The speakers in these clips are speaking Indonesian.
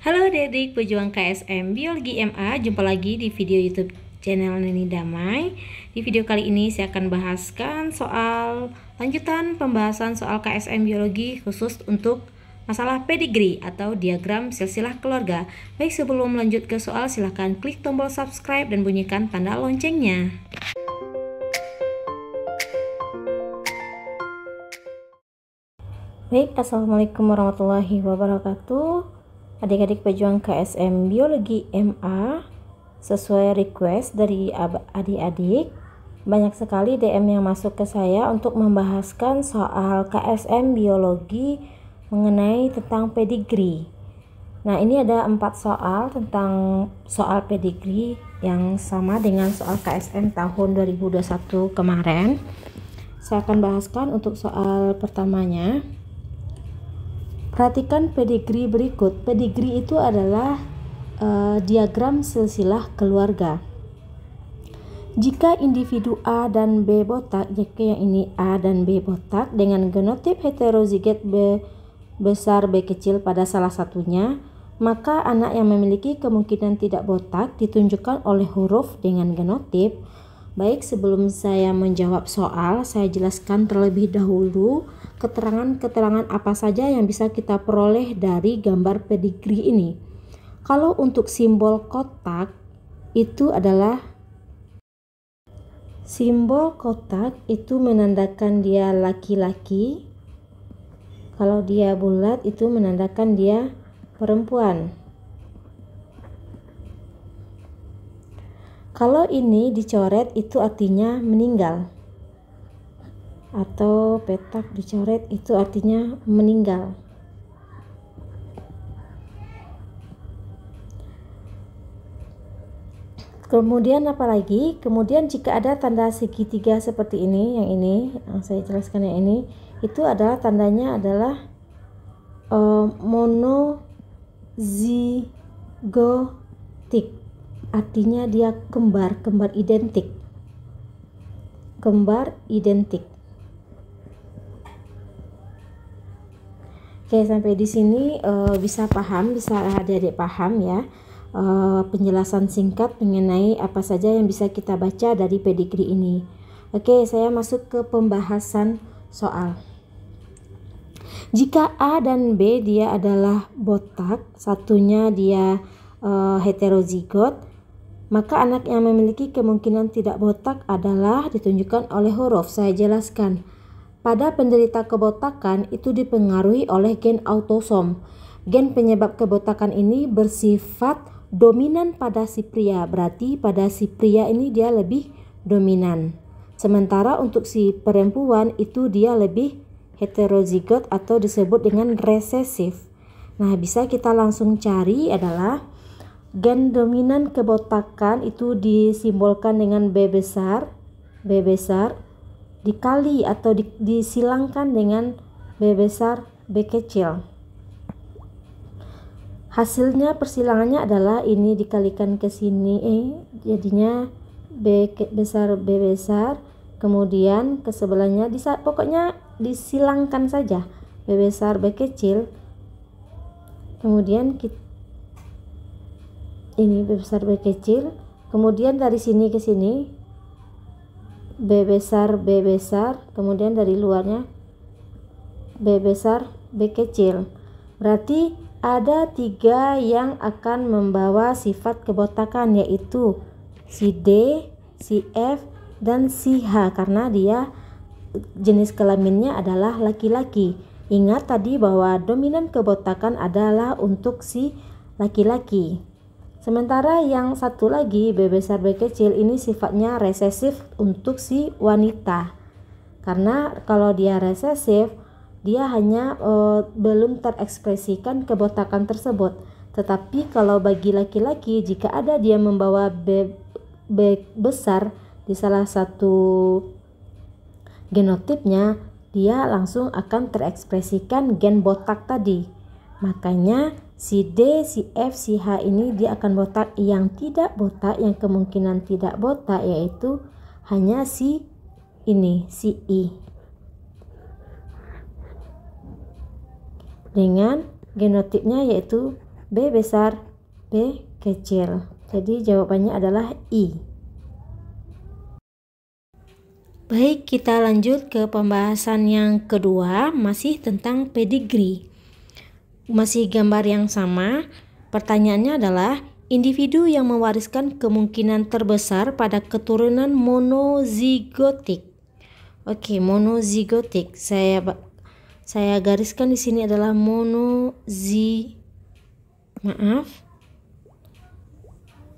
Halo adik-adik pejuang KSM Biologi MA, jumpa lagi di video YouTube channel Neni Damai. Di video kali ini saya akan bahaskan soal lanjutan pembahasan soal KSM Biologi khusus untuk masalah pedigree atau diagram silsilah keluarga. Baik sebelum lanjut ke soal silahkan klik tombol subscribe dan bunyikan tanda loncengnya. Baik, Assalamualaikum warahmatullahi wabarakatuh adik-adik pejuang KSM Biologi MA sesuai request dari adik-adik banyak sekali DM yang masuk ke saya untuk membahaskan soal KSM biologi mengenai tentang pedigree. Nah, ini ada empat soal tentang soal pedigree yang sama dengan soal KSM tahun 2021 kemarin. Saya akan bahaskan untuk soal pertamanya. Perhatikan pedigree berikut. Pedigree itu adalah uh, diagram silsilah keluarga. Jika individu A dan B botak, jika yang ini A dan B botak dengan genotip heterozigot B besar B kecil pada salah satunya, maka anak yang memiliki kemungkinan tidak botak ditunjukkan oleh huruf dengan genotip. Baik, sebelum saya menjawab soal, saya jelaskan terlebih dahulu keterangan-keterangan apa saja yang bisa kita peroleh dari gambar pedigree ini. Kalau untuk simbol kotak itu adalah simbol kotak itu menandakan dia laki-laki. Kalau dia bulat itu menandakan dia perempuan. Kalau ini dicoret itu artinya meninggal atau petak dicoret itu artinya meninggal Kemudian apa lagi? Kemudian jika ada tanda segitiga seperti ini, yang ini yang saya jelaskan yang ini, itu adalah tandanya adalah uh, monozigotik. Artinya dia kembar, kembar identik. Kembar identik. Oke, sampai di sini uh, bisa paham, bisa adik-adik paham ya. Uh, penjelasan singkat mengenai apa saja yang bisa kita baca dari pedigree ini. Oke, saya masuk ke pembahasan soal. Jika A dan B dia adalah botak, satunya dia uh, heterozigot, maka anak yang memiliki kemungkinan tidak botak adalah ditunjukkan oleh huruf. Saya jelaskan. Pada penderita kebotakan itu dipengaruhi oleh gen autosom. Gen penyebab kebotakan ini bersifat dominan pada si pria, berarti pada si pria ini dia lebih dominan. Sementara untuk si perempuan itu dia lebih heterozigot atau disebut dengan resesif. Nah, bisa kita langsung cari adalah gen dominan kebotakan itu disimbolkan dengan B besar, B besar dikali atau di, disilangkan dengan B besar B kecil. Hasilnya persilangannya adalah ini dikalikan ke sini eh, jadinya B ke, besar B besar kemudian ke sebelahnya di pokoknya disilangkan saja B besar B kecil kemudian kita, ini B besar B kecil kemudian dari sini ke sini B besar B besar kemudian dari luarnya B besar B kecil berarti ada tiga yang akan membawa sifat kebotakan yaitu si D, si F, dan si H karena dia jenis kelaminnya adalah laki-laki ingat tadi bahwa dominan kebotakan adalah untuk si laki-laki Sementara yang satu lagi B besar B kecil ini sifatnya resesif untuk si wanita. Karena kalau dia resesif, dia hanya e, belum terekspresikan kebotakan tersebut. Tetapi kalau bagi laki-laki jika ada dia membawa B, B besar di salah satu genotipnya, dia langsung akan terekspresikan gen botak tadi. Makanya si D, si F, si H ini dia akan botak yang tidak botak yang kemungkinan tidak botak yaitu hanya si ini si I dengan genotipnya yaitu B besar B kecil jadi jawabannya adalah I baik kita lanjut ke pembahasan yang kedua masih tentang pedigree masih gambar yang sama. Pertanyaannya adalah individu yang mewariskan kemungkinan terbesar pada keturunan monozigotik. Oke, monozigotik. Saya saya gariskan di sini adalah monozi maaf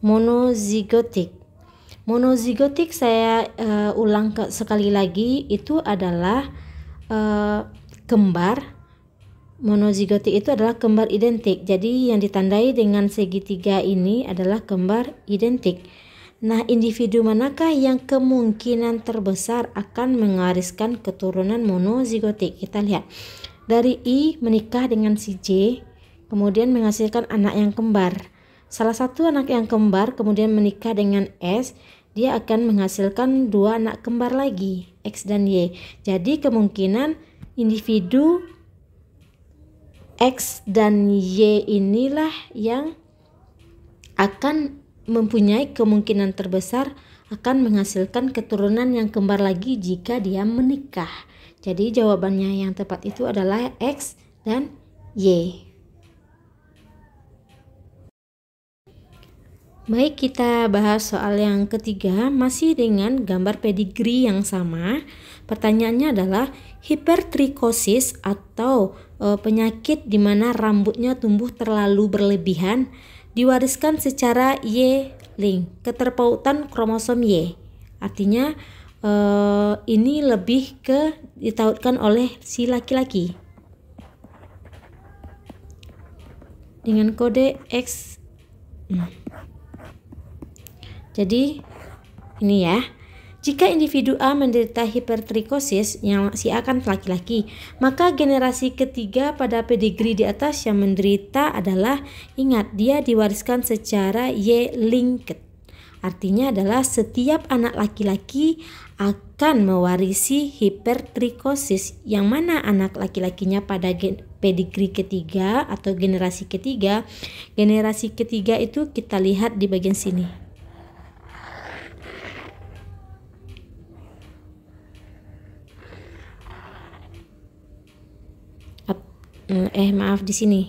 monozigotik. Monozigotik saya uh, ulang ke, sekali lagi itu adalah uh, kembar Monozigoti itu adalah kembar identik. Jadi yang ditandai dengan segitiga ini adalah kembar identik. Nah, individu manakah yang kemungkinan terbesar akan mengariskan keturunan monozigotik? Kita lihat. Dari I menikah dengan si J, kemudian menghasilkan anak yang kembar. Salah satu anak yang kembar kemudian menikah dengan S, dia akan menghasilkan dua anak kembar lagi, X dan Y. Jadi kemungkinan individu X dan Y inilah yang akan mempunyai kemungkinan terbesar akan menghasilkan keturunan yang kembar lagi jika dia menikah. Jadi jawabannya yang tepat itu adalah X dan Y. Baik, kita bahas soal yang ketiga masih dengan gambar pedigree yang sama. Pertanyaannya adalah hipertrikosis atau e, penyakit di mana rambutnya tumbuh terlalu berlebihan diwariskan secara Y-link, keterpautan kromosom Y. Artinya e, ini lebih ke ditautkan oleh si laki-laki. Dengan kode X. Hmm jadi ini ya. Jika individu A menderita hipertrikosis yang si A kan laki-laki, maka generasi ketiga pada pedigree di atas yang menderita adalah ingat dia diwariskan secara Y linked. Artinya adalah setiap anak laki-laki akan mewarisi hipertrikosis yang mana anak laki-lakinya pada gen pedigree ketiga atau generasi ketiga. Generasi ketiga itu kita lihat di bagian sini. Eh, eh maaf di sini.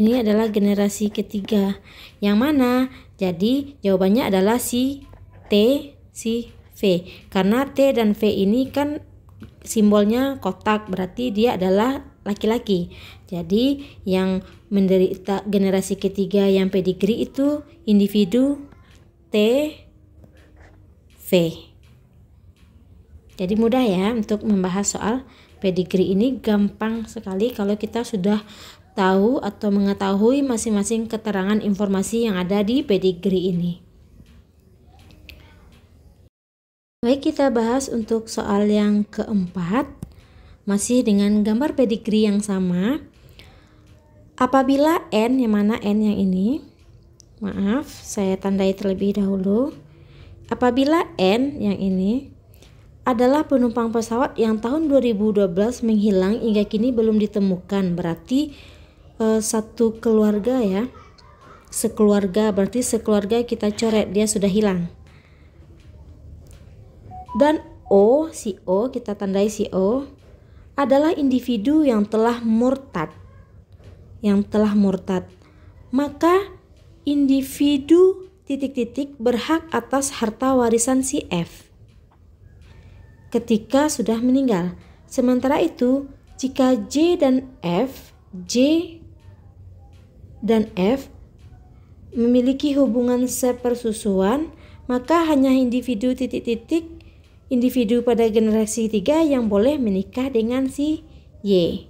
Ini adalah generasi ketiga. Yang mana? Jadi jawabannya adalah si T, si V. Karena T dan V ini kan simbolnya kotak, berarti dia adalah laki-laki. Jadi yang menderita generasi ketiga yang pedigree itu individu T V. Jadi mudah ya untuk membahas soal pedigree ini gampang sekali kalau kita sudah tahu atau mengetahui masing-masing keterangan informasi yang ada di pedigree ini. Baik, kita bahas untuk soal yang keempat, masih dengan gambar pedigree yang sama. Apabila N, yang mana N yang ini, maaf, saya tandai terlebih dahulu. Apabila N yang ini adalah penumpang pesawat yang tahun 2012 menghilang hingga kini belum ditemukan. Berarti uh, satu keluarga ya. Sekeluarga berarti sekeluarga kita coret dia sudah hilang. Dan O, si O kita tandai si O adalah individu yang telah murtad. Yang telah murtad. Maka individu titik-titik berhak atas harta warisan si F ketika sudah meninggal. Sementara itu, jika J dan F, J dan F memiliki hubungan sepersusuan, maka hanya individu titik-titik individu pada generasi 3 yang boleh menikah dengan si Y.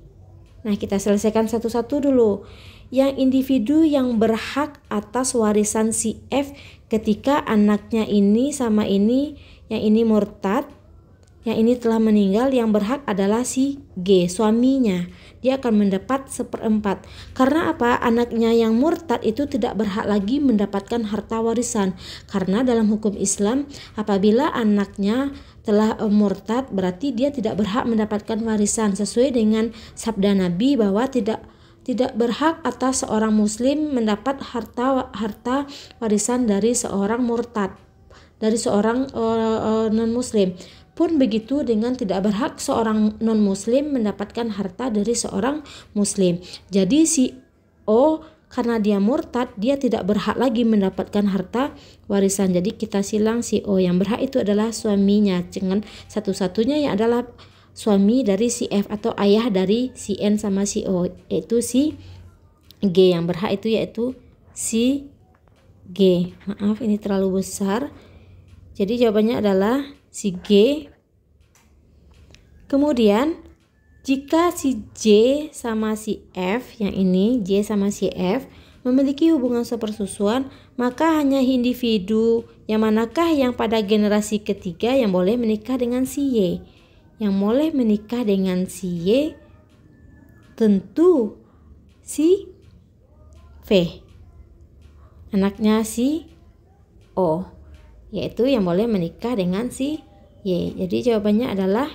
Nah, kita selesaikan satu-satu dulu. Yang individu yang berhak atas warisan si F ketika anaknya ini sama ini, yang ini murtad, yang ini telah meninggal yang berhak adalah si G suaminya dia akan mendapat seperempat karena apa anaknya yang murtad itu tidak berhak lagi mendapatkan harta warisan karena dalam hukum Islam apabila anaknya telah eh, murtad berarti dia tidak berhak mendapatkan warisan sesuai dengan sabda Nabi bahwa tidak tidak berhak atas seorang muslim mendapat harta harta warisan dari seorang murtad dari seorang uh, eh, uh, eh, non muslim pun begitu dengan tidak berhak seorang non-muslim mendapatkan harta dari seorang muslim. Jadi si O karena dia murtad, dia tidak berhak lagi mendapatkan harta warisan. Jadi kita silang si O yang berhak itu adalah suaminya. Dengan satu-satunya yang adalah suami dari si F atau ayah dari si N sama si O yaitu si G yang berhak itu yaitu si G. Maaf ini terlalu besar. Jadi jawabannya adalah si G. Kemudian jika si J sama si F yang ini J sama si F memiliki hubungan sepersusuan, maka hanya individu yang manakah yang pada generasi ketiga yang boleh menikah dengan si Y. Yang boleh menikah dengan si Y tentu si V. Anaknya si O, yaitu yang boleh menikah dengan si Y. Jadi jawabannya adalah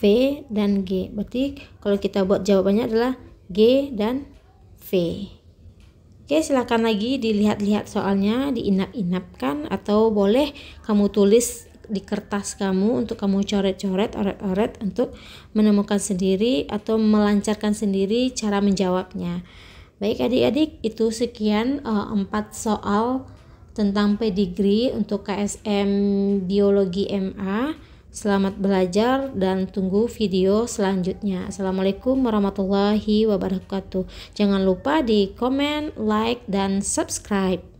V dan G. Berarti kalau kita buat jawabannya adalah G dan V. Oke, silakan lagi dilihat-lihat soalnya, diinap-inapkan atau boleh kamu tulis di kertas kamu untuk kamu coret-coret, oret-oret untuk menemukan sendiri atau melancarkan sendiri cara menjawabnya. Baik adik-adik, itu sekian uh, eh, 4 soal tentang pedigree untuk KSM Biologi MA. Selamat belajar dan tunggu video selanjutnya. Assalamualaikum warahmatullahi wabarakatuh. Jangan lupa di komen, like, dan subscribe.